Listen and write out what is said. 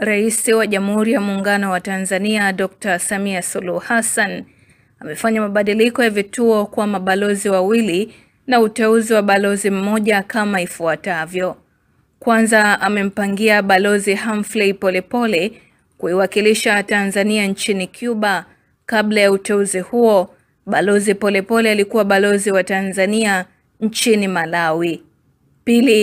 Rais wa Jamhuri ya Muungano wa Tanzania Dr. Samia Suluhu Hassan amefanya mabadiliko ya vituo kwa mabalozi wawili na uteuzi wa balozi mmoja kama ifuatavyo. Kwanza, amempangia Balozi Humphrey Polepole kuiwakilisha Tanzania nchini Cuba. Kabla ya uteuzi huo, Balozi Polepole alikuwa balozi wa Tanzania nchini Malawi. Pili,